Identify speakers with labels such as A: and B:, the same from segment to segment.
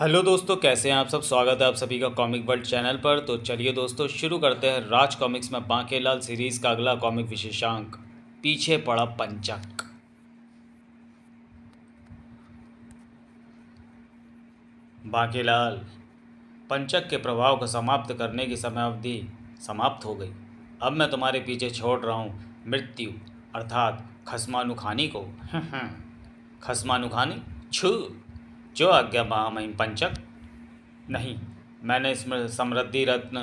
A: Hello दोस्तों कैसे हैं आप सब स्वागत है आप सभी का कॉमिक वर्ल्ड चैनल पर तो चलिए दोस्तों शुरू करते हैं राज कॉमिक्स में बांकेलाल सीरीज का अगला कॉमिक विशेषांक पीछे पड़ा पंचक बांकेलाल पंचक के प्रभाव को समाप्त करने की समय अवधि समाप्त हो गई अब मैं तुम्हारे पीछे छोड़ रहा हूँ मृत्यु अर्थात खसमानुखानी को खसमानुखानी छू जो आज्ञा महामहिम पंचक नहीं मैंने इसमें समृद्धि रत्न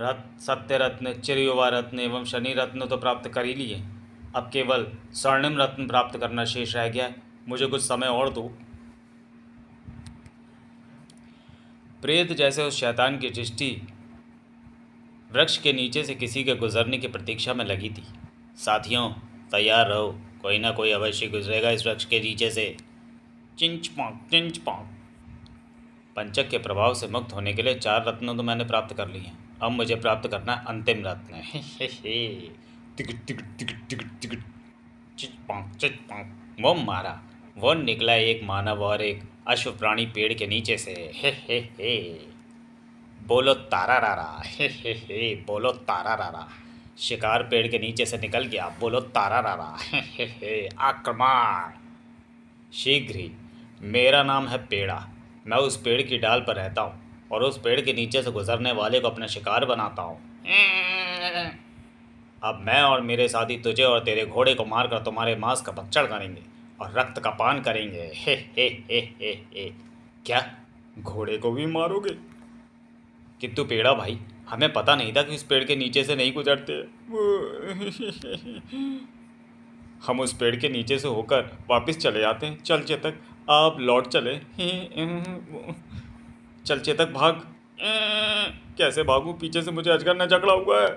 A: रत्न सत्य रत्न चिरयुवा रत्न एवं शनि रत्न तो प्राप्त कर ही लिए अब केवल स्वर्णिम रत्न प्राप्त करना शेष रह गया मुझे कुछ समय और दो प्रेत जैसे उस शैतान की दृष्टि वृक्ष के नीचे से किसी के गुजरने की प्रतीक्षा में लगी थी साथियों तैयार रहो कोई ना कोई अवश्य गुजरेगा इस वृक्ष के नीचे से चिंच पाक चिंच पाक पंचक के प्रभाव से मुक्त होने के लिए चार रत्न तो मैंने प्राप्त कर लिए हैं अब मुझे प्राप्त करना है अंतिम रत्न हे वो मारा वो निकला एक मानव और एक अश्व प्राणी पेड़ के नीचे से हे हे हे बोलो तारा रारा हे हे हे बोलो तारा रारा शिकार पेड़ के नीचे से निकल गया बोलो तारा रारा हे हे हे आक्रमण शीघ्र ही मेरा नाम है पेड़ा मैं उस पेड़ की डाल पर रहता हूँ और उस पेड़ के नीचे से गुजरने वाले को अपना शिकार बनाता हूँ अब मैं और मेरे साथी तुझे और तेरे घोड़े को मारकर तुम्हारे मांस का पक्चड़ करेंगे और रक्त का पान करेंगे हे हे हे हे हे क्या घोड़े को भी मारोगे कितु पेड़ा भाई हमें पता नहीं था कि उस पेड़ के नीचे से नहीं गुजरते हम उस पेड़ के नीचे से होकर वापस चले जाते हैं चल तक आप लौट चले चल चेतक भाग कैसे भागू पीछे से मुझे अजगर ने जकड़ा हुआ है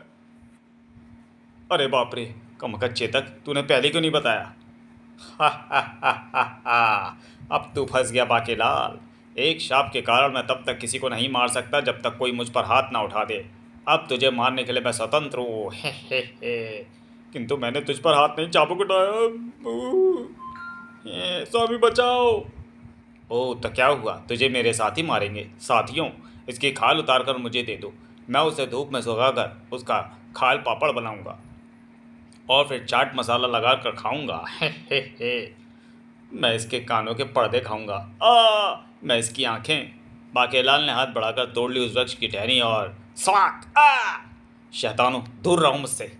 A: अरे बाप रे कमकत चेतक तूने पहले क्यों नहीं बताया हा हा हा हा हा अब तू फंस गया बाके लाल एक शाप के कारण मैं तब तक किसी को नहीं मार सकता जब तक कोई मुझ पर हाथ ना उठा दे अब तुझे मारने के लिए मैं स्वतंत्र हूँ किंतु मैंने तुझ पर हाथ नहीं चाबुक उठाया स्वामी तो बचाओ ओ तो क्या हुआ तुझे मेरे साथी मारेंगे साथियों इसकी खाल उतार कर मुझे दे दो मैं उसे धूप में सुखा कर उसका खाल पापड़ बनाऊंगा और फिर चाट मसाला लगा कर खाऊंगा हे हे हे मैं इसके कानों के पर्दे खाऊंगा आ मैं इसकी आंखें बाकेलाल ने हाथ बढ़ाकर तोड़ ली उस वृक्ष की टहनी और स्वाक आ शैतानों दूर रहो मुझसे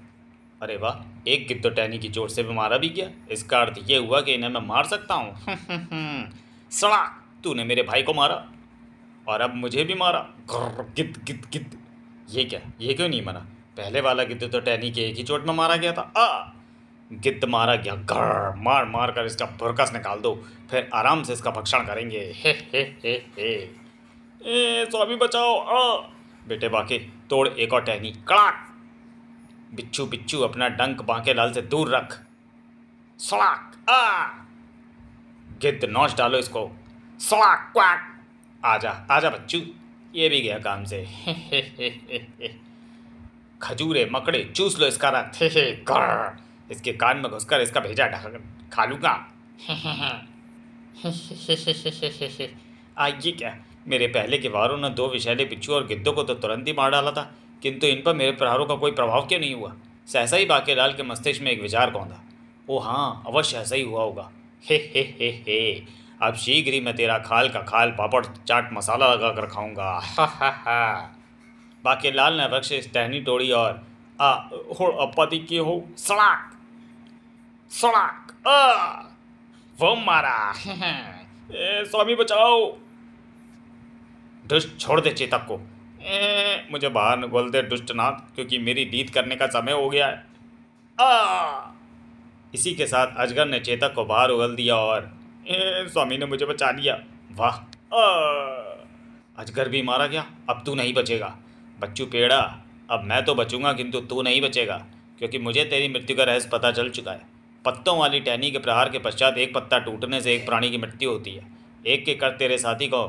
A: अरे वाह एक गिद्ध तो टहनी की चोट से भी मारा भी गया इसका अर्थ ये हुआ कि इन्हें मैं मार सकता हूँ हम्म, हम्म, हम्म। सड़ा तूने मेरे भाई को मारा और अब मुझे भी मारा गिद्ध गिद्ध गिद्ध ये क्या ये क्यों नहीं मारा पहले वाला गिद्ध तो टहनी के एक ही चोट में मारा गया था आ गिद्ध मारा गया घर मार मार कर इसका भुरकस निकाल दो फिर आराम से इसका भक्षण करेंगे हे हे हे हे ए स्वामी बचाओ आ बेटे बाकी तोड़ एक और टहनी कड़ाक बिच्छू बिच्छू अपना डंक बांके लाल से दूर रख सड़ाक आ गिद्ध नौच डालो इसको सड़ाक क्वाक आजा आजा बच्चू ये भी गया काम से खजूरे मकड़े चूस लो इसका रख हे हे कर इसके कान में घुसकर इसका भेजा ढक खा लूँगा आइए क्या मेरे पहले के वारों ने दो विषैले बिच्छू और गिद्धों को तो तुरंत ही मार डाला था किंतु इन पर मेरे प्रहारों का कोई प्रभाव क्यों नहीं हुआ सहसा ही बाकेलाल के मस्तिष्क में एक विचार कौंधा ओ हाँ अवश्य ऐसा ही हुआ होगा हे हे हे हे अब शीघ्र ही मैं तेरा खाल का खाल पापड़ चाट मसाला लगा कर खाऊंगा हा हा हा लाल ने वृक्ष टहनी तोड़ी और आ हो अपति की हो सड़ाक सड़ाक वो मारा ए, स्वामी बचाओ दुष्ट छोड़ दे चेतक को हम्म, मुझे बाहर निकोल दे दुष्टनाथ क्योंकि मेरी नींद करने का समय हो गया है आ इसी के साथ अजगर ने चेतक को बाहर उगल दिया और ए, हम्म, स्वामी ने मुझे बचा लिया वाह अजगर भी मारा गया अब तू नहीं बचेगा बच्चू पेड़ा अब मैं तो बचूंगा किंतु तू नहीं बचेगा क्योंकि मुझे तेरी मृत्यु का रहस्य पता चल चुका है पत्तों वाली टहनी के प्रहार के पश्चात एक पत्ता टूटने से एक प्राणी की मृत्यु होती है एक के कर तेरे साथी को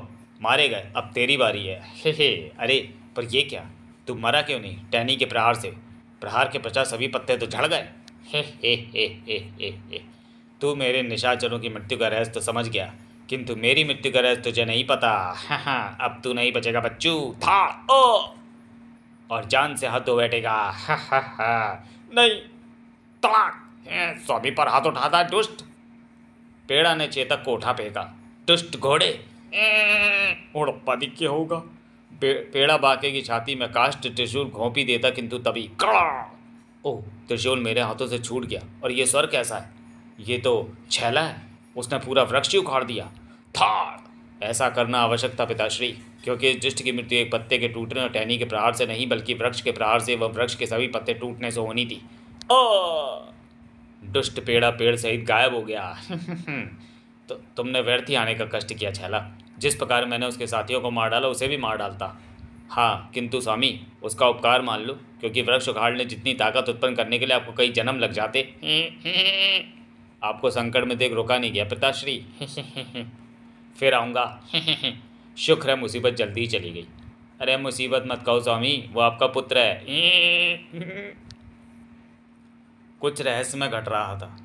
A: मारे गए अब तेरी बारी है हे हे अरे पर ये क्या तू मरा क्यों नहीं टैनी के प्रहार से प्रहार के पचास सभी पत्ते तो झड़ गए हे हे हे हे हे हे तू मेरे निशाचरों की मृत्यु का रहस्य तो समझ गया किंतु मेरी मृत्यु का रहस्य तुझे नहीं पता हाँ हाँ अब तू नहीं बचेगा बच्चू था ओ और जान से हाथ धो बैठेगा हा हा हा नहीं तलाक स्वामी पर हाथ उठाता दुष्ट पेड़ा ने चेतक को उठा फेंका दुष्ट घोड़े उड़प्पा पदिक होगा पे, पेड़ा बाके की छाती में कास्ट त्रिशूल घोंपी देता किंतु तभी कड़ा ओह त्रिशूल मेरे हाथों से छूट गया और ये स्वर कैसा है ये तो छैला है उसने पूरा वृक्ष ही उखाड़ दिया थाड़ ऐसा करना आवश्यक था पिताश्री क्योंकि जिष्ट की मृत्यु एक पत्ते के टूटने और टहनी के प्रहार से नहीं बल्कि वृक्ष के प्रहार से वह वृक्ष के सभी पत्ते टूटने से होनी थी ओ दुष्ट पेड़ा पेड़ सहित गायब हो गया तो तुमने व्यर्थ ही आने का कष्ट किया छैला जिस प्रकार मैंने उसके साथियों को मार डाला उसे भी मार डालता हाँ किंतु स्वामी उसका उपकार मान लो क्योंकि वृक्ष उखाड़ने जितनी ताकत उत्पन्न करने के लिए आपको कई जन्म लग जाते आपको संकट में देख तो रोका नहीं गया पिताश्री फिर आऊँगा शुक्र है मुसीबत जल्दी ही चली गई अरे मुसीबत मत कहो स्वामी वो आपका पुत्र है कुछ रहस्यमय घट रहा था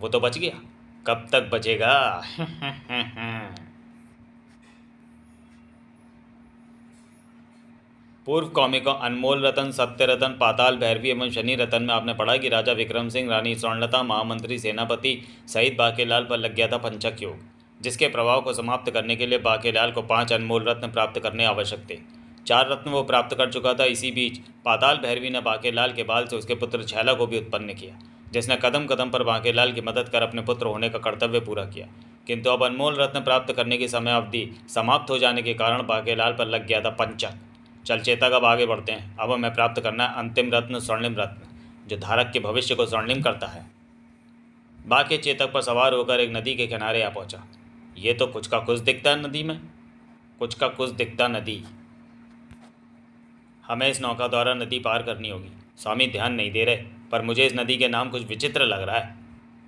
A: वो तो बच गया कब तक बचेगा पूर्व कॉमिकों अनमोल रतन सत्य रतन पाताल भैरवी एवं शनि रतन में आपने पढ़ा कि राजा विक्रम सिंह रानी स्वर्णलता महामंत्री सेनापति सहित बाकेलाल पर लग गया था पंचक योग जिसके प्रभाव को समाप्त करने के लिए बाकेलाल को पांच अनमोल रत्न प्राप्त करने आवश्यक थे चार रत्न वो प्राप्त कर चुका था इसी बीच पाताल भैरवी ने बाकेलाल के बाल से उसके पुत्र छैला को भी उत्पन्न किया जिसने कदम कदम पर बाकेलाल की मदद कर अपने पुत्र होने का कर्तव्य पूरा किया किंतु अब अनमोल रत्न प्राप्त करने की समय अवधि समाप्त हो जाने के कारण बाकेलाल पर लग गया था पंचक चल चेता अब आगे बढ़ते हैं अब हमें प्राप्त करना है अंतिम रत्न स्वर्णिम रत्न जो धारक के भविष्य को स्वर्णिम करता है बाक़ी चेतक पर सवार होकर एक नदी के किनारे आ पहुंचा ये तो कुछ का कुछ दिखता है नदी में कुछ का कुछ दिखता नदी हमें इस नौका द्वारा नदी पार करनी होगी स्वामी ध्यान नहीं दे रहे पर मुझे इस नदी के नाम कुछ विचित्र लग रहा है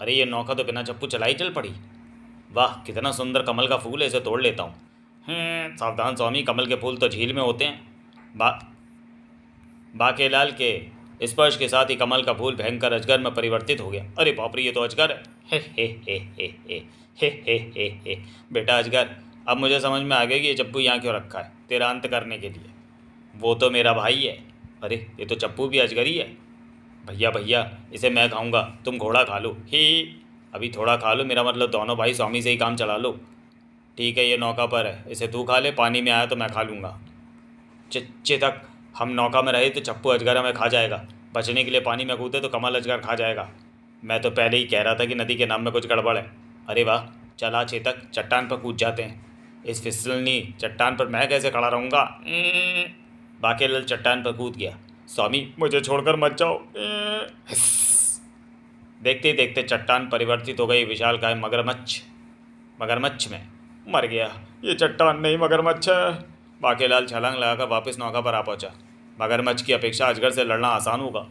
A: अरे ये नौका तो बिना चप्पू चलाई चल पड़ी वाह कितना सुंदर कमल का फूल है इसे तोड़ लेता हूँ हम्म, सावधान स्वामी कमल के फूल तो झील में होते हैं बा बाकेलाल के स्पर्श के साथ ही कमल का फूल भयंकर अजगर में परिवर्तित हो गया अरे बापरे ये तो अजगर है बेटा अजगर अब मुझे समझ में आ गया कि ये चप्पू यहाँ क्यों रखा है तेरा अंत करने के लिए वो तो मेरा भाई है अरे ये तो चप्पू भी अजगर ही है भैया भैया इसे मैं खाऊंगा तुम घोड़ा खा लो ही अभी थोड़ा खा लो मेरा मतलब दोनों भाई स्वामी से ही काम चला लो ठीक है ये नौका पर है इसे तू खा ले पानी में आया तो मैं खा लूँगा चिच्चे तक हम नौका में रहे तो चप्पू अजगर हमें खा जाएगा बचने के लिए पानी में कूदे तो कमल अजगर खा जाएगा मैं तो पहले ही कह रहा था कि नदी के नाम में कुछ गड़बड़ है अरे वाह चला चेतक चट्टान पर कूद जाते हैं इस फिसलनी चट्टान पर मैं कैसे खड़ा रहूँगा बाकी लल चट्टान पर कूद गया स्वामी मुझे छोड़कर मत जाओ देखते ही देखते चट्टान परिवर्तित हो गई विशाल का मगरमच्छ मगरमच्छ में मर गया ये चट्टान नहीं मगरमच्छ है बाकेलाल छलांग लगाकर वापस नौका पर आ पहुंचा मगरमच्छ की अपेक्षा अजगर से लड़ना आसान होगा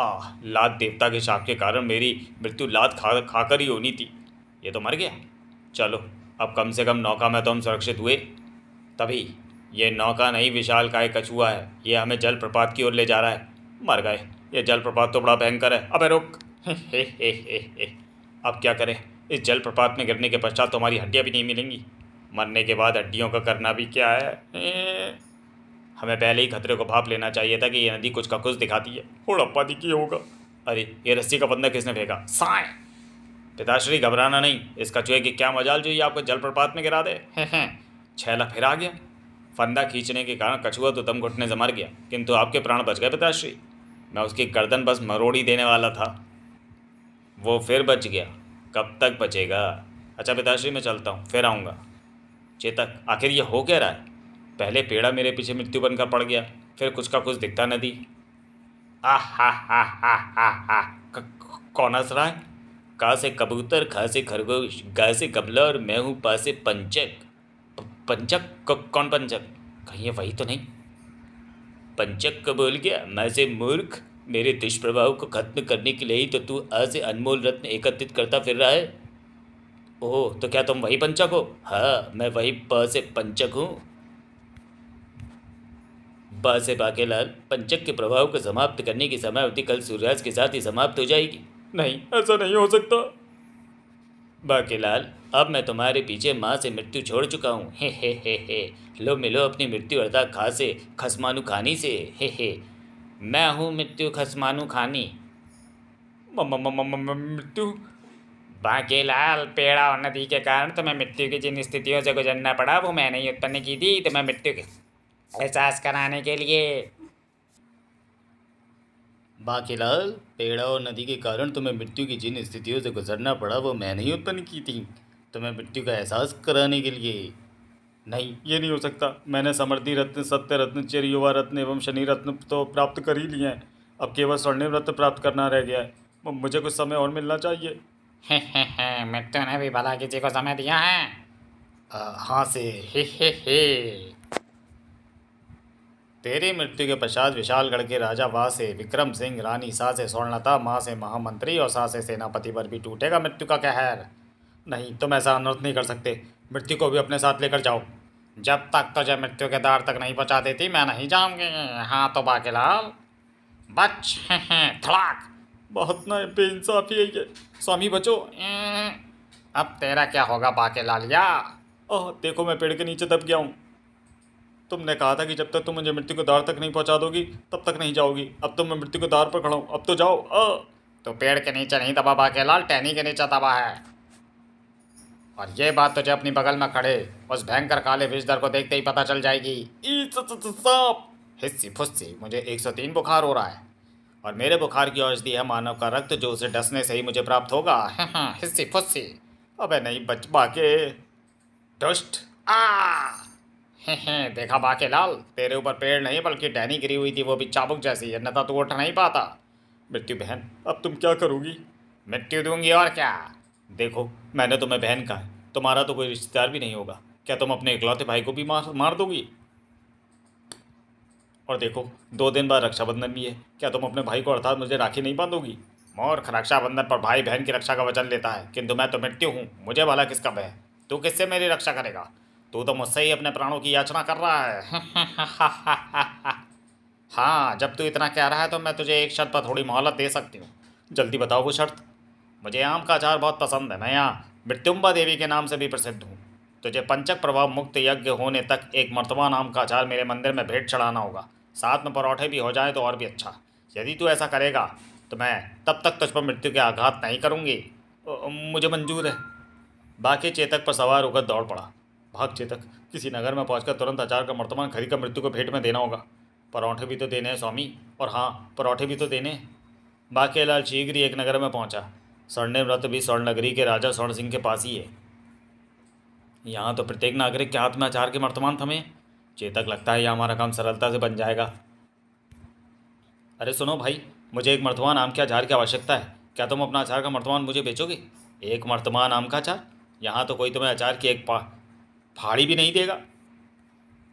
A: आह लात देवता के शाप के कारण मेरी मृत्यु लात खा खाकर ही होनी थी ये तो मर गया चलो अब कम से कम नौका में तो हम सुरक्षित हुए तभी ये नौका नहीं विशाल काय कछुआ है ये हमें जलप्रपात की ओर ले जा रहा है मर गए ये जलप्रपात तो बड़ा भयंकर है अबे रुक हे हे हे हे अब क्या करें इस जलप्रपात में गिरने के पश्चात तो हमारी हड्डियाँ भी नहीं मिलेंगी मरने के बाद हड्डियों का करना भी क्या है हम्म, हमें पहले ही खतरे को भाप लेना चाहिए था कि ये नदी कुछ का कुछ दिखाती है हड़प्पा दिखी होगा अरे ये रस्सी का बंदा किसने फेंका साय पिताश्री घबराना नहीं इसका चूहे की क्या मजाल जो ये आपको जलप्रपात में गिरा दे हैं हैं छैला फिर आ गया फंदा खींचने के कारण कछुआ तो दम घुटने से मर गया किंतु आपके प्राण बच गए पिताश्री मैं उसकी गर्दन बस मरोड़ी देने वाला था वो फिर बच गया कब तक बचेगा अच्छा पिताश्री मैं चलता हूँ फिर आऊँगा चेतक आखिर ये हो क्या रहा है पहले पेड़ा मेरे पीछे मृत्यु बनकर पड़ गया फिर कुछ का कुछ दिखता नदी आ हा हा हा हा हा कौन हंस रहा है का से कबूतर खा से खरगोश गाय से गबला और मैं हूँ पा से पंचक पंचक कौन पंचक कहीं वही तो नहीं पंचक को बोल गया मैं से मूर्ख मेरे दुष्प्रभाव को खत्म करने के लिए ही तो तू आज अनमोल रत्न एकत्रित करता फिर रहा है ओह तो क्या तुम वही पंचक हो हाँ मैं वही प से पंचक हूँ से बाकेलाल पंचक के प्रभाव को समाप्त करने की समयावधि कल सूर्यास्त के साथ ही समाप्त हो जाएगी नहीं ऐसा नहीं हो सकता बाकेलाल अब मैं तुम्हारे पीछे माँ से मृत्यु छोड़ चुका हूँ हे हे हे हे लो मिलो अपनी मृत्यु अर्थात खा से खसमानु खानी से हे हे मैं हूँ मृत्यु खसमानु खानी मृत्यु बाकी लाल पेड़ा और नदी के कारण तुम्हें तो मृत्यु की जिन स्थितियों से गुजरना पड़ा वो मैंने ही उत्पन्न की थी तुम्हें तो मृत्यु के एहसास कराने के लिए बाकी लाल पेड़ा और नदी के कारण तुम्हें तो मृत्यु की जिन स्थितियों से गुजरना पड़ा वो मैंने ही उत्पन्न की थी तुम्हें मृत्यु का एहसास कराने के लिए नहीं ये नहीं हो सकता मैंने समृद्धि रत्न सत्य रत्न चिर युवा रत्न एवं शनि रत्न तो प्राप्त कर ही लिए हैं अब केवल स्वर्णिम रत्न प्राप्त करना रह गया है मुझे कुछ समय और मिलना चाहिए हे मिट्टू ने भी भला किसी को समय दिया है हाँ से हे हे हे तेरी मृत्यु के पश्चात विशालगढ़ के राजा वाह से विक्रम सिंह रानी सा से स्वर्णता माँ से महामंत्री और सा से सेनापति पर भी टूटेगा मृत्यु का कहर नहीं तुम ऐसा अनर्थ नहीं कर सकते मृत्यु को भी अपने साथ लेकर जाओ जब तक तुझे तो मृत्यु के द्वार तक नहीं पहुँचा देती मैं नहीं जाऊँगी हाँ तो बाकी लाल बच थड़ाक बहुत ना बेइंसाफी है ये स्वामी बचो हम्म। अब तेरा क्या होगा बाके लालिया ओह देखो मैं पेड़ के नीचे दब गया हूँ तुमने कहा था कि जब तक तुम मुझे मृत्यु को दार तक नहीं पहुँचा दोगी तब तक नहीं जाओगी अब तो मैं मृत्यु को दार पर खड़ा हूँ अब तो जाओ अ तो पेड़ के नीचे नहीं दबा बाके लाल टहनी के नीचे दबा है और ये बात तुझे अपनी बगल में खड़े उस भयंकर काले विषधर को देखते ही पता चल जाएगी सांप हिस्सी फुस्सी मुझे एक सौ तीन बुखार हो रहा है और मेरे बुखार की औषधि है मानव का रक्त जो उसे डसने से ही मुझे प्राप्त होगा हाँ, हाँ, हिस्सी फुस्सी अबे नहीं बच बाके दुष्ट आ हाँ, देखा बाके लाल तेरे ऊपर पेड़ नहीं बल्कि डैनी गिरी हुई थी वो भी चाबुक जैसी ना तो उठ नहीं पाता मृत्यु बहन अब तुम क्या करोगी मृत्यु दूंगी और क्या देखो मैंने तुम्हें बहन कहा तुम्हारा तो कोई रिश्तेदार भी नहीं होगा क्या तुम अपने इकलौते भाई को भी मार मार दोगी और देखो दो दिन बाद रक्षाबंधन भी है क्या तुम अपने भाई को अर्थात मुझे राखी नहीं बांधोगी मूर्ख रक्षाबंधन पर भाई बहन की रक्षा का वचन लेता है किंतु मैं तो मृत्यु हूँ मुझे भला किसका भय तू किससे मेरी रक्षा करेगा तू तो मुझसे ही अपने प्राणों की याचना कर रहा है हाँ जब तू इतना कह रहा है तो मैं तुझे एक शर्त पर थोड़ी मोहलत दे सकती हूँ जल्दी बताओ वो शर्त मुझे आम का आचार बहुत पसंद है मैं यहाँ मृत्युम्बा देवी के नाम से भी प्रसिद्ध हूँ तुझे पंचक प्रभाव मुक्त यज्ञ होने तक एक मर्तबा नाम का आचार मेरे मंदिर में भेंट चढ़ाना होगा साथ में परौठे भी हो जाए तो और भी अच्छा यदि तू ऐसा करेगा तो मैं तब तक तुझ पर मृत्यु के आघात नहीं करूँगी मुझे मंजूर है बाकी चेतक पर सवार होकर दौड़ पड़ा भाग चेतक किसी नगर में पहुंचकर तुरंत आचार का वर्तमान खरी का मृत्यु को भेंट में देना होगा परौठे भी तो देने हैं स्वामी और हाँ परौठे भी तो देने लाल शीघ्र एक नगर में पहुंचा स्वर्ण व्रत भी स्वर्ण नगरी के राजा स्वर्ण सिंह के पास ही है यहाँ तो प्रत्येक नागरिक के हाथ में आचार के वर्तमान थमें चेतक लगता है यह हमारा काम सरलता से बन जाएगा अरे सुनो भाई मुझे एक मर्तमान आम के अचार की आवश्यकता है क्या तुम अपना अचार का मर्तमान मुझे बेचोगे एक मर्तमान आम का अचार यहाँ तो कोई तुम्हें अचार की एक पा फाड़ी भी नहीं देगा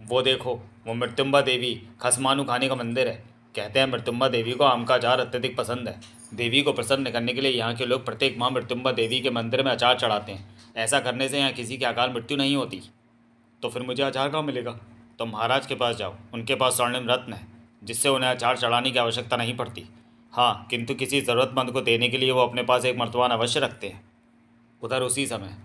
A: वो देखो वो मृत्युम्बा देवी खसमानु खाने का मंदिर है कहते हैं मृत्युम्बा देवी को आम का अचार अत्यधिक पसंद है देवी को प्रसन्न करने के लिए यहाँ के लोग प्रत्येक माह मृत्युम्बा देवी के मंदिर में अचार चढ़ाते हैं ऐसा करने से यहाँ किसी की अकाल मृत्यु नहीं होती तो फिर मुझे अचार कहाँ मिलेगा तो महाराज के पास जाओ उनके पास स्वर्णिम रत्न है जिससे उन्हें अचार चढ़ाने की आवश्यकता नहीं पड़ती हाँ किंतु किसी ज़रूरतमंद को देने के लिए वो अपने पास एक मर्तबान अवश्य रखते हैं उधर उसी समय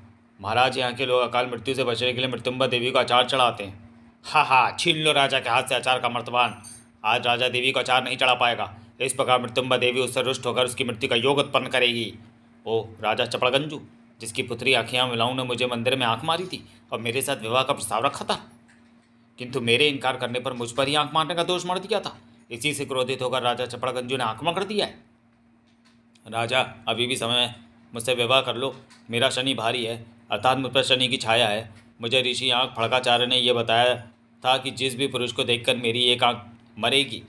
A: महाराज यहाँ के लोग अकाल मृत्यु से बचने के लिए मृत्युम्बा देवी को अचार चढ़ाते हैं हाँ हाँ छीन लो राजा के हाथ से अचार का मर्तबान आज राजा देवी को अचार नहीं चढ़ा पाएगा इस प्रकार मृत्युम्बा देवी उससे रुष्ट होकर उसकी मृत्यु का योग उत्पन्न करेगी ओ राजा चपड़गंजू जिसकी पुत्री आखियाँ मिलाऊ ने मुझे मंदिर में आँख मारी थी और मेरे साथ विवाह का प्रस्ताव रखा था किंतु मेरे इनकार करने पर मुझ पर ही आंख मारने का दोष मर दिया था इसी से क्रोधित होकर राजा चपड़गंजू ने आक्रमण कर दिया है राजा अभी भी समय मुझसे विवाह कर लो मेरा शनि भारी है अर्थात मुझ पर शनि की छाया है मुझे ऋषि आँख फड़काचार्य ने यह बताया था कि जिस भी पुरुष को देखकर मेरी एक आँख मरेगी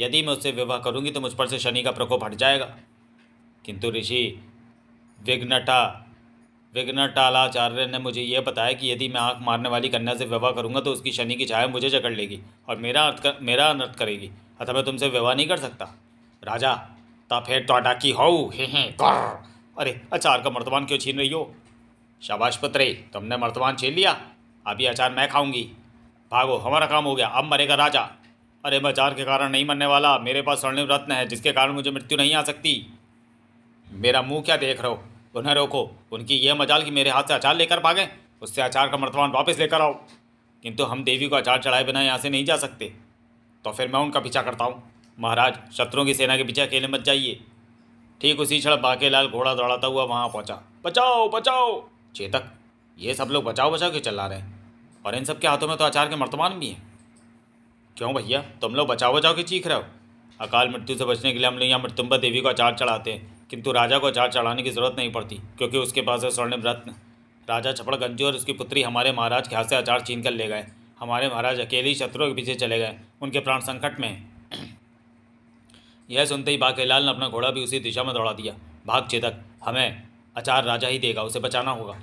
A: यदि मैं उससे विवाह करूंगी तो मुझ पर से शनि का प्रकोप हट जाएगा किंतु ऋषि विघ्नटा विघ्नटालाचार्य ने मुझे यह बताया कि यदि मैं आँख मारने वाली कन्या से विवाह करूँगा तो उसकी शनि की छाया मुझे जकड़ लेगी और मेरा अर्थ कर, मेरा अनर्थ करेगी अतः मैं तुमसे विवाह नहीं कर सकता राजा फिर तो की हो हे हे अरे अचार का मर्तमान क्यों छीन रही हो शाबाश पत्रे तुमने मर्तमान छीन लिया अभी अचार मैं खाऊंगी भागो हमारा काम हो गया अब मरेगा राजा अरे मैं अचार के कारण नहीं मरने वाला मेरे पास स्वर्णिम रत्न है जिसके कारण मुझे मृत्यु नहीं आ सकती मेरा मुंह क्या देख रहे हो उन्हें रोको उनकी यह मजाल कि मेरे हाथ से अचार लेकर भागें उससे अचार का मर्तमान वापस लेकर आओ किंतु हम देवी को अचार चढ़ाए बिना यहाँ से नहीं जा सकते तो फिर मैं उनका पीछा करता हूँ महाराज शत्रुओं की सेना के पीछे अकेले मत जाइए ठीक उसी क्षण बाकेलाल घोड़ा दौड़ाता हुआ वहाँ पहुँचा बचाओ बचाओ चेतक ये सब लोग बचाओ बचाओ के चला रहे हैं और इन सब के हाथों में तो अचार के मर्तमान भी हैं क्यों भैया तुम लोग बचाओ बचाओ के चीख रहे हो अकाल मृत्यु से बचने के लिए हम लोग यहाँ मृत्युम्बा देवी को अचार चढ़ाते हैं किंतु राजा को चार चढ़ाने की जरूरत नहीं पड़ती क्योंकि उसके पास है स्वर्ण रत्न राजा छपड़गंजी और उसकी पुत्री हमारे महाराज के हाथ से आचार छीन कर ले गए हमारे महाराज अकेले ही शत्रुओं के पीछे चले गए उनके प्राण संकट में यह सुनते ही बाकेलाल ने अपना घोड़ा भी उसी दिशा में दौड़ा दिया भाग चेतक हमें अचार राजा ही देगा उसे बचाना होगा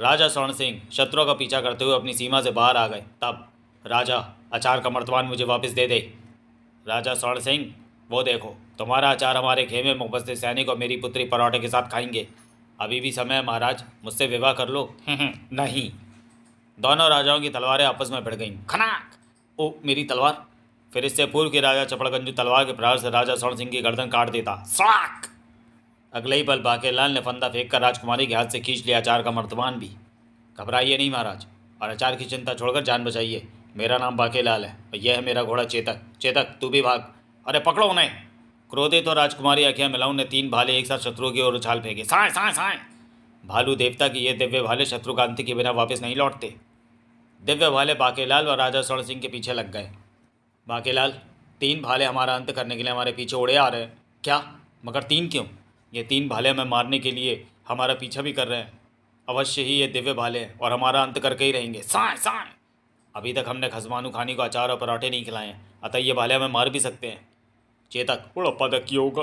A: राजा स्वर्ण सिंह शत्रुओं का पीछा करते हुए अपनी सीमा से बाहर आ गए तब राजा अचार का मर्तमान मुझे वापस दे दे राजा स्वर्ण सिंह वो देखो तुम्हारा आचार हमारे खेमे मुबस्ते सैनिक और मेरी पुत्री पराठे के साथ खाएंगे अभी भी समय है महाराज मुझसे विवाह कर लो नहीं दोनों राजाओं की तलवारें आपस में भिड़ गईं खनाक ओ मेरी तलवार फिर इससे पूर्व के राजा चपड़गंजू तलवार के प्रहार से राजा स्वर्ण सिंह की गर्दन काट देता स्वाक अगले ही पल बाकेलाल ने फंदा फेंक कर राजकुमारी के हाथ से खींच लिया अचार का मर्तमान भी घबराइए नहीं महाराज और अचार की चिंता छोड़कर जान बचाइए मेरा नाम बाकेलाल है और यह है मेरा घोड़ा चेतक चेतक तू भी भाग अरे पकड़ो उन्हें क्रोधित और राजकुमारी अखिया मिलाऊ ने तीन भाले एक साथ शत्रु की ओर उछाल फेंके साए साए साए भालू देवता की ये दिव्य भाले शत्रु अंत के बिना वापस नहीं लौटते दिव्य भाले बाकेलाल और राजा स्वर्ण सिंह के पीछे लग गए बाकेलाल तीन भाले हमारा अंत करने के लिए हमारे पीछे उड़े आ रहे हैं क्या मगर तीन क्यों ये तीन भाले हमें मारने के लिए हमारा पीछा भी कर रहे हैं अवश्य ही ये दिव्य भाले हैं और हमारा अंत करके ही रहेंगे साए साए अभी तक हमने खजमानू खानी को अचार और पराठे नहीं खिलाए हैं अतः ये भाले हमें मार भी सकते हैं चेतक पदक योग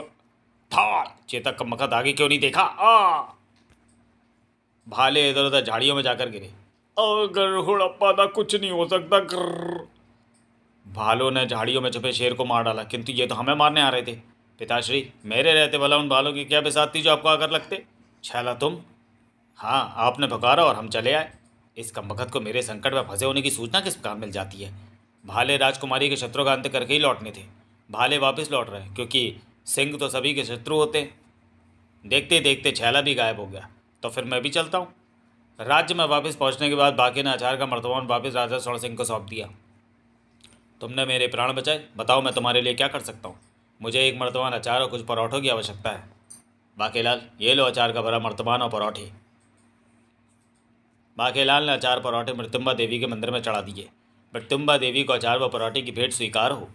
A: थाल चेतक का मखद आगे क्यों नहीं देखा आ भाले इधर उधर झाड़ियों में जाकर गिरे अगर हुड़प्पा कुछ नहीं हो सकता कर भालों ने झाड़ियों में छुपे शेर को मार डाला किंतु ये तो हमें मारने आ रहे थे पिताश्री मेरे रहते भला उन भालों की क्या बेसात थी जो आपको आकर लगते छैला तुम हाँ आपने पुकारा और हम चले आए इस कमबखत को मेरे संकट में फंसे होने की सूचना किस प्रकार मिल जाती है भाले राजकुमारी के का अंत करके ही लौटने थे भाले वापस लौट रहे क्योंकि सिंह तो सभी के शत्रु होते देखते देखते छैला भी गायब हो गया तो फिर मैं भी चलता हूँ राज्य में वापस पहुँचने के बाद बाकी ने आचार का मर्तमान वापस राजा स्वर्ण सिंह को सौंप दिया तुमने मेरे प्राण बचाए बताओ मैं तुम्हारे लिए क्या कर सकता हूँ मुझे एक मर्तमान अचार और कुछ पराठों की आवश्यकता है बाकेलाल ये लो अचार का भरा मर्तमान और पराठे बाकेलाल ने अचार पराठे मृत्युम्बा देवी के मंदिर में चढ़ा दिए मृत्युम्बा देवी को अचार व पराठे की भेंट स्वीकार हो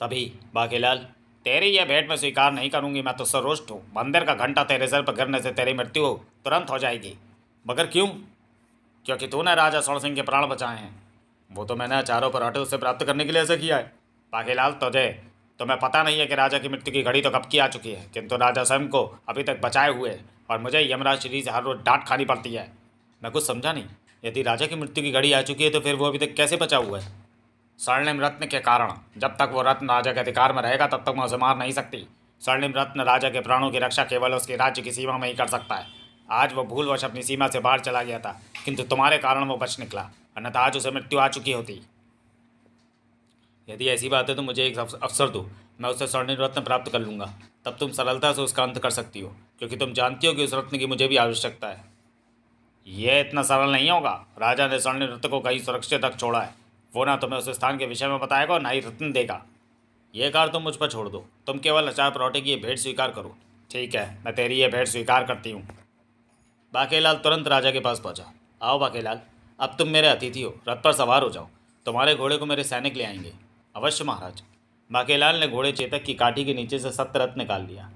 A: तभी बाघेलाल तेरी यह भेंट में स्वीकार नहीं करूंगी मैं तो सरोष्ट हूँ मंदिर का घंटा तेरे सर पर गिरने से तेरी मृत्यु हो तुरंत हो जाएगी मगर क्यों क्योंकि तूने राजा स्वर्ण सिंह के प्राण बचाए हैं वो तो मैंने चारों पराठे उससे प्राप्त करने के लिए ऐसा किया है बाकीलाल तुझे तो मैं पता नहीं है कि राजा की मृत्यु की घड़ी तो कब की आ चुकी है किंतु राजा स्वयं को अभी तक बचाए हुए और मुझे यमराज श्री से हर रोज डांट खानी पड़ती है मैं कुछ समझा नहीं यदि राजा की मृत्यु की घड़ी आ चुकी है तो फिर वो अभी तक कैसे बचा हुआ है स्वर्णिम रत्न के कारण जब तक वो रत्न राजा के अधिकार में रहेगा तब तक मैं उसे मार नहीं सकती स्वर्णिम रत्न राजा के प्राणों की रक्षा केवल उसके राज्य की सीमा में ही कर सकता है आज वो भूलवश अपनी सीमा से बाहर चला गया था किंतु तुम्हारे कारण वो बच निकला अन्यथा तो आज उसे मृत्यु आ चुकी होती यदि ऐसी बात है तो मुझे एक अवसर दो मैं उसे स्वर्णिम रत्न प्राप्त कर लूँगा तब तुम सरलता से उसका अंत कर सकती हो क्योंकि तुम जानती हो कि उस रत्न की मुझे भी आवश्यकता है यह इतना सरल नहीं होगा राजा ने स्वर्णिम रत्न को कहीं सुरक्षित तक छोड़ा है वो ना तुम्हें उस स्थान के विषय में बताएगा और ना ही रत्न देगा ये कार तुम मुझ पर छोड़ दो तुम केवल अचार परोठे की भेंट स्वीकार करो ठीक है मैं तेरी ये भेंट स्वीकार करती हूँ बाकेलाल तुरंत राजा के पास पहुँचा आओ बाकेलाल अब तुम मेरे अतिथि हो रथ पर सवार हो जाओ तुम्हारे घोड़े को मेरे सैनिक ले आएंगे अवश्य महाराज बाकेलाल ने घोड़े चेतक की काठी के नीचे से सत्य रत्न निकाल लिया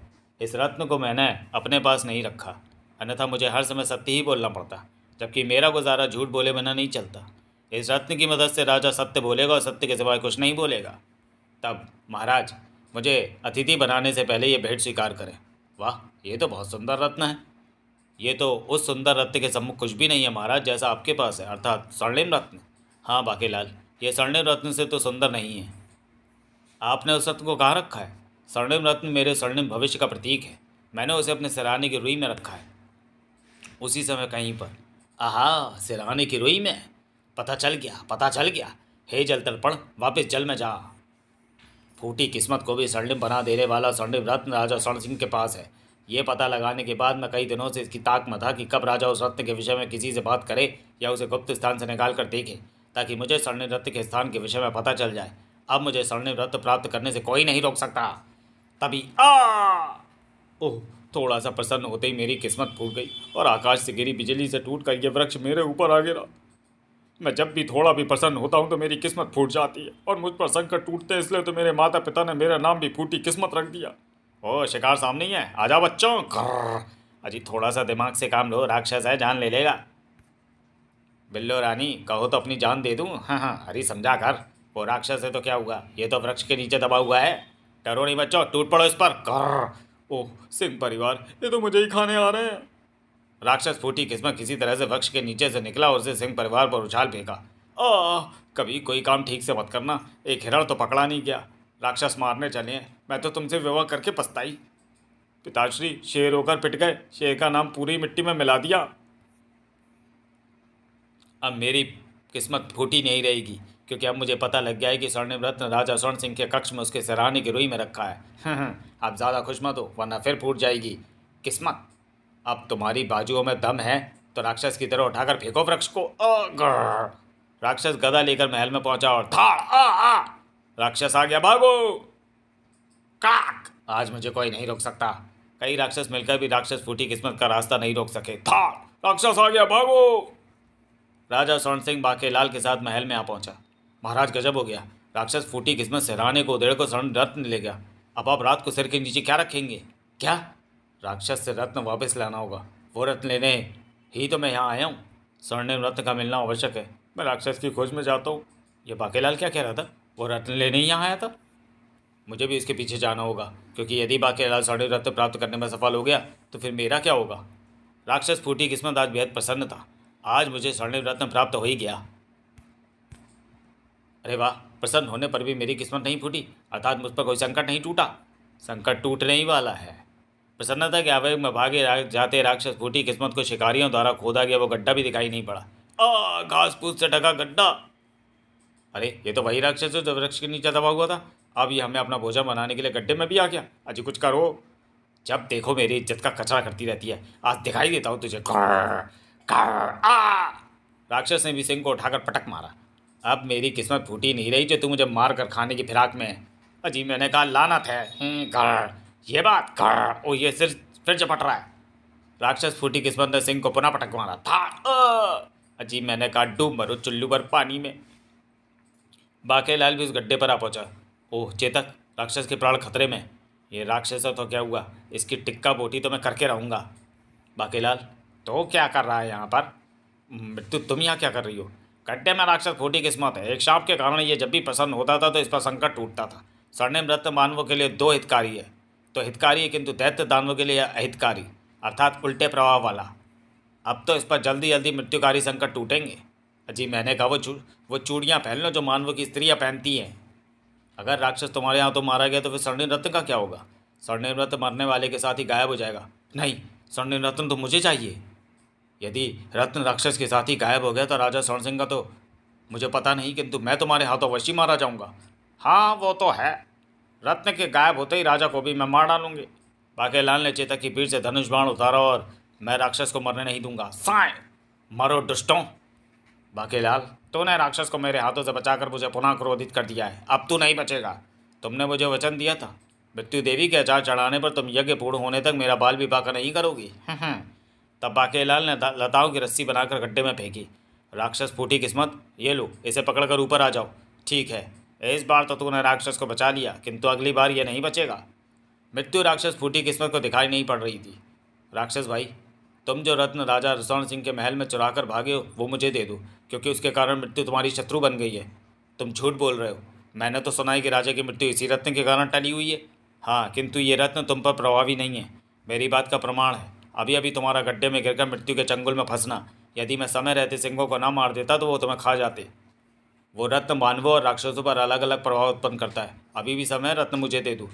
A: इस रत्न को मैंने अपने पास नहीं रखा अन्यथा मुझे हर समय सत्य ही बोलना पड़ता जबकि मेरा गुजारा झूठ बोले बिना नहीं चलता इस रत्न की मदद से राजा सत्य बोलेगा और सत्य के सिवाय कुछ नहीं बोलेगा तब महाराज मुझे अतिथि बनाने से पहले ये भेंट स्वीकार करें वाह ये तो बहुत सुंदर रत्न है ये तो उस सुंदर रत्न के सम्मुख कुछ भी नहीं है महाराज जैसा आपके पास है अर्थात स्वर्णिम रत्न हाँ बाकी लाल ये स्वर्णिम रत्न से तो सुंदर नहीं है आपने उस रत्न को कहाँ रखा है स्वर्णिम रत्न मेरे स्वर्णिम भविष्य का प्रतीक है मैंने उसे अपने सिराने की रुई में रखा है उसी समय कहीं पर आह सिराने की रुई में पता चल गया पता चल गया हे जल तर्पण वापिस जल में जा फूटी किस्मत को भी स्वर्णिम बना देने वाला स्वर्णिम रत्न राजा स्वर्ण सिंह के पास है ये पता लगाने के बाद मैं कई दिनों से इसकी ताक में था कि कब राजा उस रत्न के विषय में किसी से बात करे या उसे गुप्त स्थान से निकाल कर देखे ताकि मुझे स्वर्णिम रत्न के स्थान के विषय में पता चल जाए अब मुझे स्वर्णिम रत्न प्राप्त करने से कोई नहीं रोक सकता तभी आ ओह थोड़ा सा प्रसन्न होते ही मेरी किस्मत फूट गई और आकाश से गिरी बिजली से टूट कर यह वृक्ष मेरे ऊपर आ गिरा मैं जब भी थोड़ा भी प्रसन्न होता हूँ तो मेरी किस्मत फूट जाती है और मुझ पर संकट टूटते हैं इसलिए तो मेरे माता पिता ने मेरा नाम भी फूटी किस्मत रख दिया ओ शिकार सामने ही है आ जाओ बच्चों अजी थोड़ा सा दिमाग से काम लो राक्षस है जान ले लेगा बिल्लो रानी कहो तो अपनी जान दे दूँ हाँ हाँ अरे समझा कर वो राक्षस है तो क्या हुआ ये तो वृक्ष के नीचे दबा हुआ है डरो नहीं बच्चों टूट पड़ो इस पर कर ओह सिंह परिवार ये तो मुझे ही खाने आ रहे हैं राक्षस फूटी किस्मत किसी तरह से वृक्ष के नीचे से निकला और उसे सिंह परिवार पर उछाल फेंका ओह कभी कोई काम ठीक से मत करना एक हिरण तो पकड़ा नहीं गया राक्षस मारने चले मैं तो तुमसे विवाह करके पछताई पिताश्री शेर होकर पिट गए शेर का नाम पूरी मिट्टी में मिला दिया अब मेरी किस्मत फूटी नहीं रहेगी क्योंकि अब मुझे पता लग गया है कि स्वर्ण रत्न राजा स्वर्ण सिंह के कक्ष में उसके सराहने की रुई में रखा है हम्म, हम्म, आप ज़्यादा खुश मत हो वरना फिर फूट जाएगी किस्मत अब तुम्हारी बाजुओं में दम है तो राक्षस की तरह उठाकर फेंको वृक्ष को राक्षस गदा लेकर महल में पहुंचा और था राक्षस आ गया भागो काक आज मुझे कोई नहीं रोक सकता कई राक्षस मिलकर भी राक्षस फूटी किस्मत का रास्ता नहीं रोक सके था राक्षस आ गया भागो राजा स्वर्ण सिंह बाके लाल के साथ महल में आ पहुंचा महाराज गजब हो गया राक्षस फूटी किस्मत सहराने को उधेड़ को स्वर्ण रत्न ले गया अब आप रात को सिर के नीचे क्या रखेंगे क्या राक्षस से रत्न वापस लाना होगा वो रत्न लेने ही तो मैं यहाँ आया हूँ स्वर्णिम रत्न का मिलना आवश्यक है मैं राक्षस की खोज में जाता हूँ ये बाकेलाल क्या कह रहा था वो रत्न लेने ही यहाँ आया था मुझे भी इसके पीछे जाना होगा क्योंकि यदि बाकेलाल स्वर्णिम रत्न प्राप्त करने में सफल हो गया तो फिर मेरा क्या होगा राक्षस फूटी किस्मत आज बेहद प्रसन्न था आज मुझे स्वर्णिम रत्न प्राप्त हो ही गया अरे वाह प्रसन्न होने पर भी मेरी किस्मत नहीं फूटी अर्थात मुझ पर कोई संकट नहीं टूटा संकट टूटने ही वाला है प्रसन्नता के आवेग में भागे जाते राक्षस फूटी किस्मत को शिकारियों द्वारा खोदा गया वो गड्ढा भी दिखाई नहीं पड़ा आ घास फूस से ढका गड्ढा अरे ये तो वही राक्षस है जो वृक्ष के नीचे दबा हुआ था अब ये हमें अपना भोजन बनाने के लिए गड्ढे में भी आ गया अजी कुछ करो जब देखो मेरी इज्जत का कचरा करती रहती है आज दिखाई देता हूँ तुझे राक्षस ने भी सिंह को उठाकर पटक मारा अब मेरी किस्मत फूटी नहीं रही जो तू मुझे मार कर खाने की फिराक में अजी मैंने कहा लाना हम्म, था ये बात कर ओ ये सिर फिर चपट रहा है राक्षस फूटी किस्मत सिंह को पुनः पटक मारा था अजीब मैंने कहा डूब मरो चुल्लू पर पानी में बाके लाल भी उस गड्ढे पर आ पहुंचा ओह चेतक राक्षस के प्राण खतरे में ये राक्षस है तो क्या हुआ इसकी टिक्का बोटी तो मैं करके रहूँगा लाल तो क्या कर रहा है यहाँ पर मृत्यु तुम यहाँ क्या कर रही हो गड्ढे में राक्षस फूटी किस्मत है एक शाप के कारण ये जब भी पसंद होता था तो इस पर संकट टूटता था सरने मृत मानवों के लिए दो हितकारी है तो हितकारी है किंतु दैत्य दानवों के लिए अहितकारी अर्थात उल्टे प्रभाव वाला अब तो इस पर जल्दी जल्दी मृत्युकारी संकट टूटेंगे जी मैंने कहा वो चू वो चूड़ियाँ पहन लो जो मानव की स्त्रियाँ पहनती हैं अगर राक्षस तुम्हारे यहाँ तो मारा गया तो फिर स्वर्ण रत्न का क्या होगा स्वर्णिम रत्न मरने वाले के साथ ही गायब हो जाएगा नहीं स्वर्ण रत्न तो मुझे चाहिए यदि रत्न राक्षस के साथ ही गायब हो गया तो राजा स्वर्ण सिंह का तो मुझे पता नहीं किंतु मैं तुम्हारे हाथों वशी मारा जाऊँगा हाँ वो तो है रत्न के गायब होते ही राजा को भी मैं मार डालूंगी बाकी लाल ने चेता की पीठ से धनुष बाण उतारा और मैं राक्षस को मरने नहीं दूंगा साय मरो दुष्टों बाकी लाल तूने राक्षस को मेरे हाथों से बचाकर मुझे पुनः क्रोधित कर दिया है अब तू नहीं बचेगा तुमने मुझे वचन दिया था मृत्यु देवी के अचार चढ़ाने पर तुम यज्ञ पूर्ण होने तक मेरा बाल भी बाका नहीं करोगी हम्म, हम्म। तब बाकेलाल ने लताओं की रस्सी बनाकर गड्ढे में फेंकी राक्षस फूटी किस्मत ये लो इसे पकड़कर ऊपर आ जाओ ठीक है इस बार तो तूने राक्षस को बचा लिया किंतु अगली बार यह नहीं बचेगा मृत्यु राक्षस फूटी किस्मत को दिखाई नहीं पड़ रही थी राक्षस भाई तुम जो रत्न राजा रसौन सिंह के महल में चुरा कर भागे हो वो मुझे दे दो क्योंकि उसके कारण मृत्यु तुम्हारी शत्रु बन गई है तुम झूठ बोल रहे हो मैंने तो सुना है कि राजा की मृत्यु इसी रत्न के कारण टली हुई है हाँ किंतु ये रत्न तुम पर प्रभावी नहीं है मेरी बात का प्रमाण है अभी अभी तुम्हारा गड्ढे में गिरकर मृत्यु के चंगुल में फंसना यदि मैं समय रहते सिंहों को ना मार देता तो वो तुम्हें खा जाते वो रत्न मानवों और राक्षसों पर अलग अलग प्रभाव उत्पन्न करता है अभी भी समय रत्न मुझे दे दूँ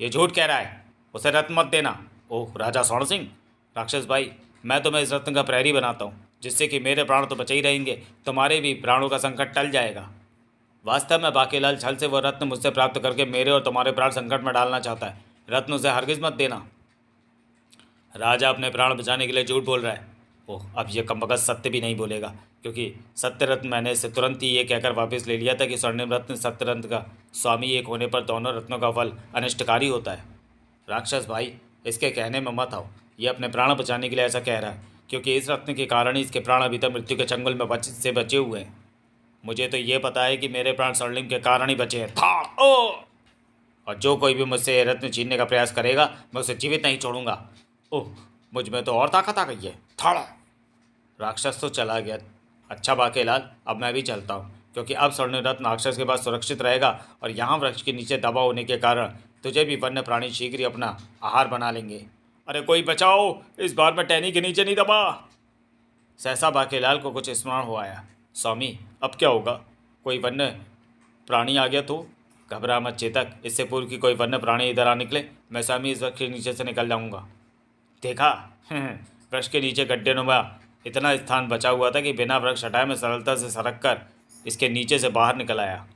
A: ये झूठ कह रहा है उसे रत्न मत देना ओह राजा स्वर्ण सिंह राक्षस भाई मैं तुम्हें इस रत्न का प्रहरी बनाता हूँ जिससे कि मेरे प्राण तो बचे ही रहेंगे तुम्हारे भी प्राणों का संकट टल जाएगा वास्तव में बाकीलाल छल से वो रत्न मुझसे प्राप्त करके मेरे और तुम्हारे प्राण संकट में डालना चाहता है रत्न उसे हरगिज मत देना राजा अपने प्राण बचाने के लिए झूठ बोल रहा है ओह अब यह कमबगत सत्य भी नहीं बोलेगा क्योंकि सत्य रत्न मैंने इसे तुरंत ही ये कहकर वापस ले लिया था कि स्वर्णिम रत्न सत्य रत्न का स्वामी एक होने पर दोनों रत्नों का फल अनिष्टकारी होता है राक्षस भाई इसके कहने में मत आओ ये अपने प्राण बचाने के लिए ऐसा कह रहा है क्योंकि इस रत्न के कारण ही इसके प्राण अभी तक मृत्यु के चंगुल में बच से बचे हुए हैं मुझे तो ये पता है कि मेरे प्राण स्वर्णिम के कारण ही बचे हैं था ओ और जो कोई भी मुझसे ये रत्न छीनने का प्रयास करेगा मैं उसे जीवित नहीं छोड़ूंगा ओह मुझ में तो और ताकत आ गई है थाड़ा राक्षस तो चला गया अच्छा बाके लाल अब मैं भी चलता हूँ क्योंकि अब स्वर्ण रत्न राक्षस के पास सुरक्षित रहेगा और यहाँ वृक्ष के नीचे दबा होने के कारण तुझे भी वन्य प्राणी शीघ्र ही अपना आहार बना लेंगे अरे कोई बचाओ इस बार मैं टहनी के नीचे नहीं दबा सहसा बाकेलाल को कुछ स्मरण हो आया स्वामी अब क्या होगा कोई वन्य प्राणी आ गया तो घबरा मत चेतक इससे पूर्व की कोई वन्य प्राणी इधर आ निकले मैं स्वामी इस वृक्ष के नीचे से निकल जाऊँगा देखा वृक्ष के नीचे गड्ढे नुमा इतना स्थान बचा हुआ था कि बिना वृक्ष हटाए मैं सरलता से सरक कर इसके नीचे से बाहर निकल आया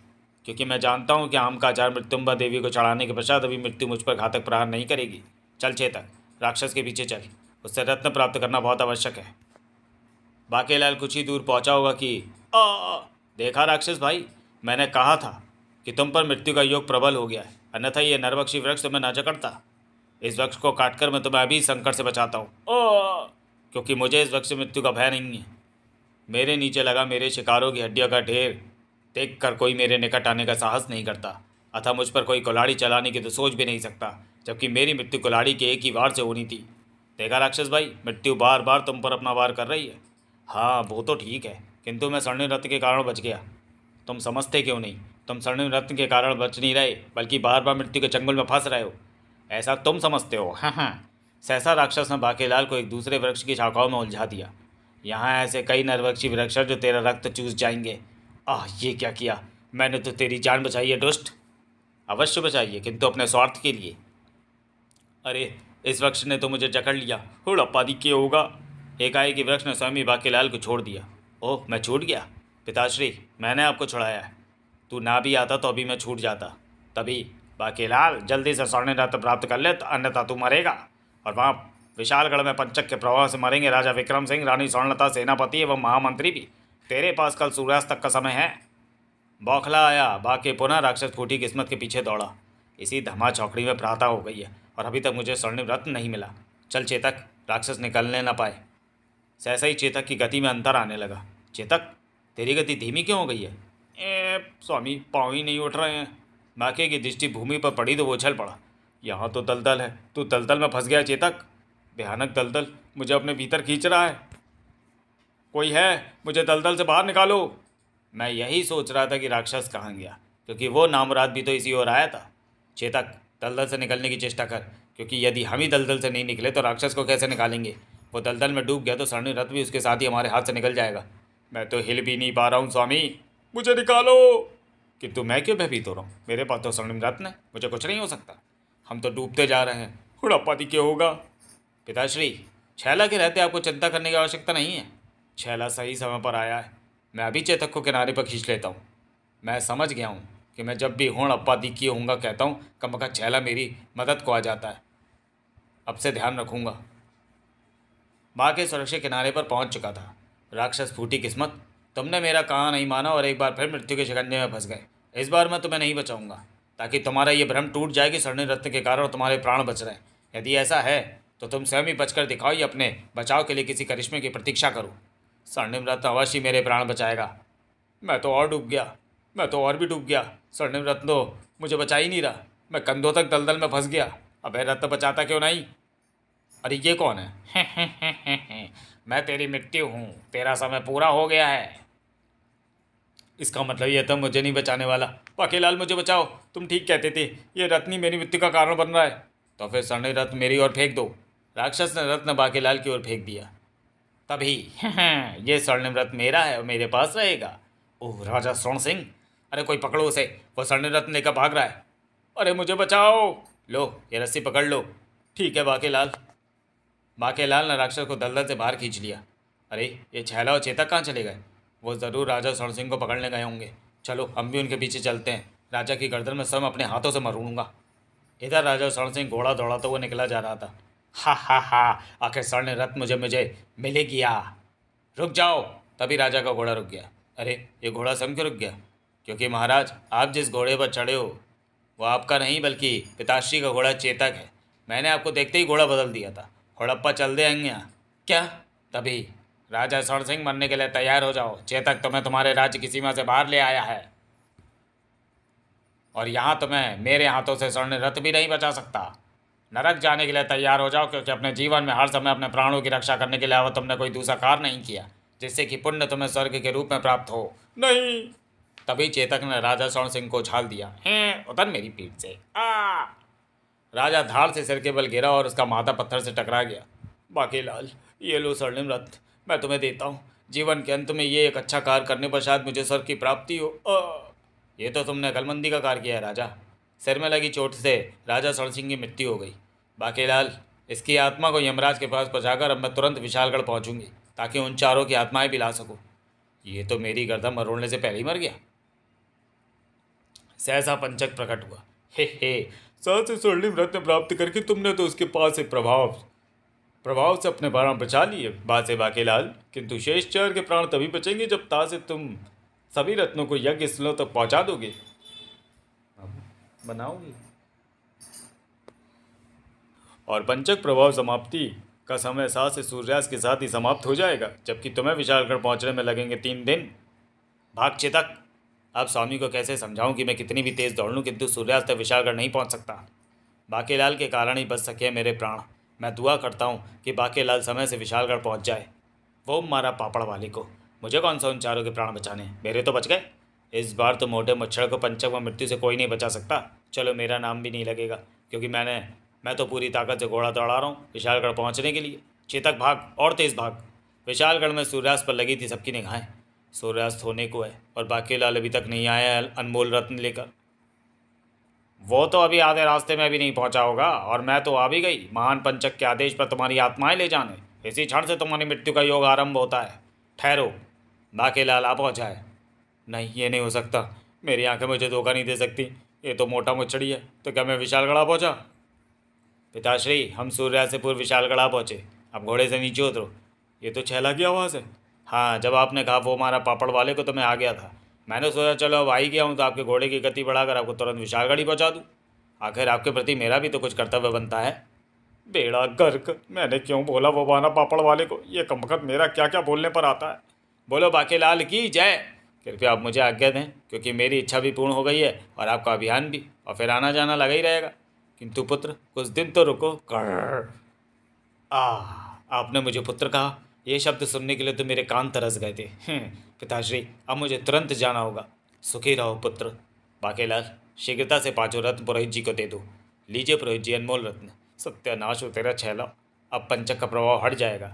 A: क्योंकि मैं जानता हूँ कि आम का आचार मृत्युम्बा देवी को चढ़ाने के पश्चात अभी मृत्यु मुझ पर घातक प्रहार नहीं करेगी चल चेतक राक्षस के पीछे चल उससे रत्न प्राप्त करना बहुत आवश्यक है बाकेलाल कुछ ही दूर पहुँचा होगा कि आ, देखा राक्षस भाई मैंने कहा था कि तुम पर मृत्यु का योग प्रबल हो गया है अन्यथा ये नरभक्षी वृक्ष तुम्हें न जकड़ता इस वृक्ष को काटकर मैं तुम्हें अभी संकट से बचाता हूँ क्योंकि मुझे इस वक्त मृत्यु का भय नहीं है मेरे नीचे लगा मेरे शिकारों की हड्डियों का ढेर देख कर कोई मेरे निकट आने का साहस नहीं करता अतः मुझ पर कोई कुलाड़ी चलाने की तो सोच भी नहीं सकता जबकि मेरी मृत्यु कुलाड़ी के एक ही वार से होनी थी देखा राक्षस भाई मृत्यु बार बार तुम पर अपना वार कर रही है हाँ वो तो ठीक है किंतु मैं स्वर्ण रत्न के कारण बच गया तुम समझते क्यों नहीं तुम स्वर्ण रत्न के कारण बच नहीं रहे बल्कि बार बार मृत्यु के चंगुल में फंस रहे हो ऐसा तुम समझते हो हाँ हाँ सहसा राक्षस ने बाकेलाल को एक दूसरे वृक्ष की शाखाओं में उलझा दिया यहाँ ऐसे कई नरवृक्षी वृक्ष जो तेरा रक्त चूस जाएंगे आह ये क्या किया मैंने तो तेरी जान बचाई है दुष्ट अवश्य बचाइए किंतु अपने स्वार्थ के लिए अरे इस वृक्ष ने तो मुझे जकड़ लिया हुड़प्पा दी के होगा एकाएक वृक्ष ने स्वामी बाकेलाल को छोड़ दिया ओह मैं छूट गया पिताश्री मैंने आपको छुड़ाया है तू ना भी आता तो अभी मैं छूट जाता तभी बाकेलाल जल्दी से रत्न प्राप्त कर ले तो अन्यथा तू मरेगा और वहाँ विशालगढ़ में पंचक के प्रभाव से मरेंगे राजा विक्रम सिंह रानी स्वर्णलता सेनापति एवं महामंत्री भी तेरे पास कल सूर्यास्त तक का समय है बौखला आया बाकी पुनः राक्षस फूटी किस्मत के पीछे दौड़ा इसी धमा चौकड़ी में प्राता हो गई है और अभी तक मुझे स्वर्णिम रत्न नहीं मिला चल चेतक राक्षस निकलने ना पाए सहसा ही चेतक की गति में अंतर आने लगा चेतक तेरी गति धीमी क्यों हो गई है ए स्वामी पाँव ही नहीं उठ रहे हैं बाकी की दृष्टि भूमि पर पड़ी तो वो उछल पड़ा यहाँ तो दलदल है तू दलदल में फंस गया चेतक भयानक दलदल मुझे अपने भीतर खींच रहा है कोई है मुझे दलदल से बाहर निकालो मैं यही सोच रहा था कि राक्षस कहाँ गया क्योंकि वो रात भी तो इसी ओर आया था चेतक दलदल से निकलने की चेष्टा कर क्योंकि यदि हम ही दलदल से नहीं निकले तो राक्षस को कैसे निकालेंगे वो दलदल में डूब गया तो स्वर्ण रथ भी उसके साथ ही हमारे हाथ से निकल जाएगा मैं तो हिल भी नहीं पा रहा हूँ स्वामी मुझे निकालो किंतु मैं क्यों भयभीत हो रहा हूँ मेरे पास तो स्वर्णिम रत्न है मुझे कुछ नहीं हो सकता हम तो डूबते जा रहे हैं बुढ़ापाती क्या होगा पिताश्री छैला के रहते आपको चिंता करने की आवश्यकता नहीं है छैला सही समय पर आया है मैं अभी चेतक को किनारे पर खींच लेता हूँ मैं समझ गया हूँ कि मैं जब भी होण अपा दी किए होऊंगा कहता हूँ कम का छैला मेरी मदद को आ जाता है अब से ध्यान रखूँगा माँ के सुरक्षा किनारे पर पहुँच चुका था राक्षस फूटी किस्मत तुमने मेरा कहा नहीं माना और एक बार फिर मृत्यु के शिकंजे में फंस गए इस बार मैं तुम्हें नहीं बचाऊँगा ताकि तुम्हारा ये भ्रम टूट जाए कि स्वर्णिम रत्न के कारण तुम्हारे प्राण बच रहे हैं यदि ऐसा है तो तुम स्वयं ही बचकर दिखाओ या अपने बचाव के लिए किसी करिश्मे की प्रतीक्षा करो स्वर्णिम रत्न अवश्य मेरे प्राण बचाएगा मैं तो और डूब गया मैं तो और भी डूब गया स्वर्णिम रत्न तो मुझे बचा ही नहीं रहा मैं कंधों तक दलदल में फंस गया अब रत्न बचाता क्यों नहीं अरे ये कौन है मैं तेरी मृत्यु हूँ तेरा समय पूरा हो गया है इसका मतलब यह था मुझे नहीं बचाने वाला लाल मुझे बचाओ तुम ठीक कहते थे ये रत्नी मेरी मृत्यु का कारण बन रहा है तो फिर स्वर्ण रत्न मेरी ओर फेंक दो राक्षस ने रत्न बाकेलाल की ओर फेंक दिया तभी ये स्वर्ण रत्न मेरा है और मेरे पास रहेगा ओह राजा स्वर्ण सिंह अरे कोई पकड़ो उसे वो स्वर्ण रत्न लेकर भाग रहा है अरे मुझे बचाओ लो ये रस्सी पकड़ लो ठीक है बाकेलाल बाकेलाल ने राक्षस को दलदल से बाहर खींच लिया अरे ये छैला और चेता कहाँ चले गए वो ज़रूर राजा स्वर्ण सिंह को पकड़ने गए होंगे चलो हम भी उनके पीछे चलते हैं राजा की गर्दन में सम अपने हाथों से मरूंगा इधर राजा स्वर्ण सिंह घोड़ा दौड़ा तो वो निकला जा रहा था हा हा हा आखिर स्वर्ण रथ मुझे मुझे मिले गया रुक जाओ तभी राजा का घोड़ा रुक गया अरे ये घोड़ा सम क्यों रुक गया क्योंकि महाराज आप जिस घोड़े पर चढ़े हो वो आपका नहीं बल्कि पिताश्री का घोड़ा चेतक है मैंने आपको देखते ही घोड़ा बदल दिया था हड़प्पा चल दे यहाँ क्या तभी राजा स्वर्ण सिंह मरने के लिए तैयार हो जाओ चेतक तुम्हें तुम्हारे राज्य की सीमा से बाहर ले आया है और यहाँ तुम्हें मेरे हाथों से स्वर्ण रथ भी नहीं बचा सकता नरक जाने के लिए तैयार हो जाओ क्योंकि अपने जीवन में हर समय अपने प्राणों की रक्षा करने के अलावा तुमने कोई दूसरा कार्य नहीं किया जिससे कि पुण्य तुम्हें स्वर्ग के रूप में प्राप्त हो नहीं तभी चेतक ने राजा स्वर्ण सिंह को उछाल दिया हैं उतर मेरी पीठ से आ राजा धार से सिर के बल गिरा और उसका माथा पत्थर से टकरा गया बाकी लाल ये लो स्वर्णिम रथ मैं तुम्हें देता हूँ जीवन के अंत में ये एक अच्छा कार्य करने पर शायद मुझे सर की प्राप्ति हो ये तो तुमने अकलमंदी का कार्य किया है राजा सिर में लगी चोट से राजा सरण सिंह की मृत्यु हो गई बाकीलाल इसकी आत्मा को यमराज के पास पहुँचाकर अब मैं तुरंत विशालगढ़ पहुँचूँगी ताकि उन चारों की आत्माएं भी ला सकूँ ये तो मेरी गर्दा मरोड़ने से पहले ही मर गया सहसा पंचक प्रकट हुआ हे हे सर स्वर्णिम रत्न प्राप्त करके तुमने तो उसके पास एक प्रभाव प्रभाव से अपने प्राण बचा लिए बात है बाके लाल किंतु शेष चर के प्राण तभी बचेंगे जब ता से तुम सभी रत्नों को यज्ञ स्थलों तक पहुंचा दोगे बनाओगे और पंचक प्रभाव समाप्ति का समय सात से सूर्यास्त के साथ ही समाप्त हो जाएगा जबकि तुम्हें विशालगढ़ पहुंचने में लगेंगे तीन दिन भाग चेतक अब स्वामी को कैसे समझाऊं कि मैं कितनी भी तेज़ दौड़ लूँ किंतु सूर्यास्त तक विशालगढ़ नहीं पहुँच सकता बाकेलाल के कारण ही बच सके मेरे प्राण मैं दुआ करता हूँ कि बाकी लाल समय से विशालगढ़ पहुँच जाए वो मारा पापड़ वाली को मुझे कौन सा उन चारों के प्राण बचाने मेरे तो बच गए इस बार तो मोटे मच्छर को पंचक व मृत्यु से कोई नहीं बचा सकता चलो मेरा नाम भी नहीं लगेगा क्योंकि मैंने मैं तो पूरी ताकत से घोड़ा दौड़ा रहा हूँ विशालगढ़ पहुँचने के लिए चेतक भाग और तेज़ भाग विशालगढ़ में सूर्यास्त पर लगी थी सबकी निगाहें सूर्यास्त होने को है और बाकी लाल अभी तक नहीं आया अनमोल रत्न लेकर वो तो अभी आधे रास्ते में भी नहीं पहुंचा होगा और मैं तो आ भी गई महान पंचक के आदेश पर तुम्हारी आत्माएं ले जाने इसी क्षण से तुम्हारी मृत्यु का योग आरंभ होता है ठहरो बाकी लाल आ पहुँचा है नहीं ये नहीं हो सकता मेरी आंखें मुझे धोखा नहीं दे सकती ये तो मोटा मुच्छड़ी है तो क्या मैं विशालगढ़ा पहुँचा पिताश्री हम सूर्या से पूर्व विशालगढ़ा पहुँचे अब घोड़े से नीचे उतरो ये तो छैला गया आवाज़ है हाँ जब आपने कहा वो हमारा पापड़ वाले को तो मैं आ गया था मैंने सोचा चलो अब आई गया हूँ तो आपके घोड़े की गति बढ़ाकर आपको तुरंत विशालगढ़ी पहुँचा दूँ आखिर आपके प्रति मेरा भी तो कुछ कर्तव्य बनता है बेड़ा गर्क मैंने क्यों बोला वो बाना पापड़ वाले को ये कमखत मेरा क्या क्या बोलने पर आता है बोलो बाकी लाल की जय कृपया आप मुझे आज्ञा दें क्योंकि मेरी इच्छा भी पूर्ण हो गई है और आपका अभियान भी और फिर आना जाना लगा ही रहेगा किंतु पुत्र कुछ दिन तो रुको कर आ आपने मुझे पुत्र कहा ये शब्द सुनने के लिए तो मेरे कान तरस गए थे हम्म, पिताश्री अब मुझे तुरंत जाना होगा सुखी रहो पुत्र बाकेलाल शीघ्रता से पांचों रत्न पुरोहित जी को दे दो लीजिए पुरोहित जी अनमोल रत्न सत्यानाश हो तेरा छहला अब पंचक का प्रभाव हट जाएगा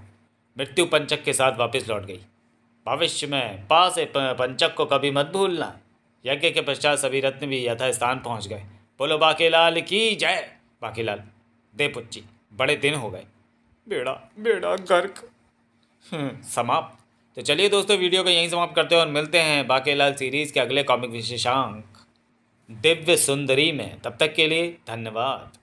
A: मृत्यु पंचक के साथ वापस लौट गई भविष्य में पास पंचक को कभी मत भूलना यज्ञ के पश्चात सभी रत्न भी यथास्थान पहुँच गए बोलो बाकेलाल की जय बाकेलाल दे पुच्ची बड़े दिन हो गए बेड़ा बेड़ा गर्क हम्म, समाप्त तो चलिए दोस्तों वीडियो को यहीं समाप्त करते हैं और मिलते हैं बाकेलाल सीरीज़ के अगले कॉमिक विशेषांक दिव्य सुंदरी में तब तक के लिए धन्यवाद